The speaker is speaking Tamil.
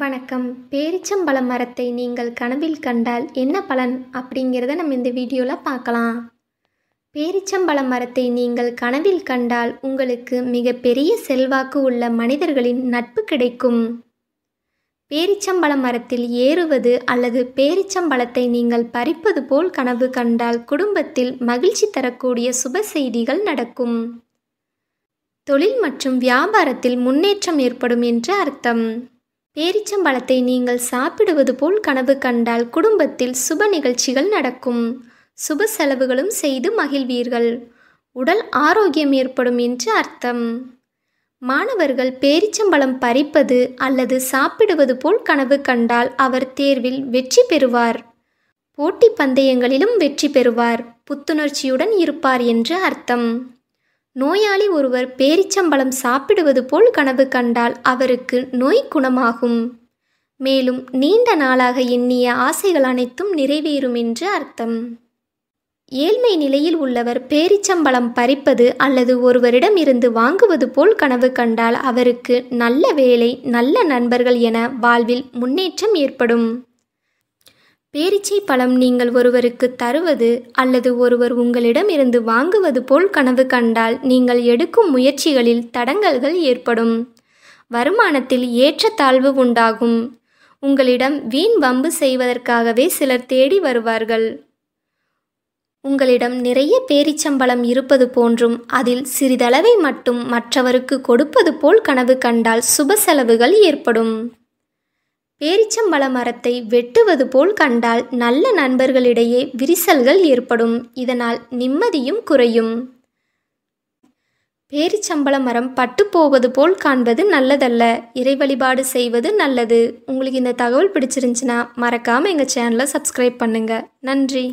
வணக்கம் பேரிச்சம்பழம் மரத்தை நீங்கள் கனவில் கண்டால் என்ன பலன் அப்படிங்கிறத நம்ம இந்த வீடியோவில் பார்க்கலாம் பேரிச்சம்பழம் மரத்தை நீங்கள் கனவில் கண்டால் உங்களுக்கு மிகப்பெரிய செல்வாக்கு உள்ள மனிதர்களின் நட்பு கிடைக்கும் பேரிச்சம்பழம் மரத்தில் ஏறுவது அல்லது பேரிச்சம்பழத்தை நீங்கள் பறிப்பது போல் கனவு கண்டால் குடும்பத்தில் மகிழ்ச்சி தரக்கூடிய சுப செய்திகள் நடக்கும் தொழில் மற்றும் வியாபாரத்தில் முன்னேற்றம் ஏற்படும் என்று அர்த்தம் பேரிச்சம்பழத்தை நீங்கள் சாப்பிடுவது போல் கனவு கண்டால் குடும்பத்தில் சுப நிகழ்ச்சிகள் நடக்கும் சுப செலவுகளும் செய்து மகிழ்வீர்கள் உடல் ஆரோக்கியம் ஏற்படும் என்று அர்த்தம் மாணவர்கள் பேரிச்சம்பழம் பறிப்பது அல்லது சாப்பிடுவது போல் கனவு கண்டால் அவர் தேர்வில் வெற்றி பெறுவார் போட்டி பந்தயங்களிலும் வெற்றி பெறுவார் புத்துணர்ச்சியுடன் இருப்பார் என்று அர்த்தம் நோயாளி ஒருவர் பேரிச்சம்பழம் சாப்பிடுவது போல் கனவு கண்டால் அவருக்கு நோய் குணமாகும் மேலும் நீண்ட நாளாக எண்ணிய ஆசைகள் அனைத்தும் நிறைவேறும் என்று அர்த்தம் ஏழ்மை நிலையில் உள்ளவர் பேரிச்சம்பழம் பறிப்பது அல்லது ஒருவரிடம் இருந்து வாங்குவது போல் கனவு கண்டால் அவருக்கு நல்ல வேலை நல்ல நண்பர்கள் என வாழ்வில் முன்னேற்றம் ஏற்படும் பேரிச்சை பழம் நீங்கள் ஒருவருக்கு தருவது அல்லது ஒருவர் உங்களிடம் இருந்து வாங்குவது போல் கனவு கண்டால் நீங்கள் எடுக்கும் முயற்சிகளில் தடங்கல்கள் ஏற்படும் வருமானத்தில் ஏற்றத்தாழ்வு உண்டாகும் உங்களிடம் வீண் வம்பு செய்வதற்காகவே சிலர் தேடி வருவார்கள் உங்களிடம் நிறைய பேரிச்சம்பழம் இருப்பது போன்றும் அதில் சிறிதளவை மட்டும் மற்றவருக்கு கொடுப்பது போல் கனவு கண்டால் சுப செலவுகள் ஏற்படும் பேரிச்சம்பழ மரத்தை வெட்டுவது போல் கண்டால் நல்ல நண்பர்களிடையே விரிசல்கள் ஏற்படும் இதனால் நிம்மதியும் குறையும் பேரிச்சம்பள மரம் பட்டு போவது போல் காண்பது நல்லதல்ல இறை வழிபாடு செய்வது நல்லது உங்களுக்கு இந்த தகவல் பிடிச்சிருந்துச்சுன்னா மறக்காமல் எங்கள் சேனலை சப்ஸ்கிரைப் பண்ணுங்கள் நன்றி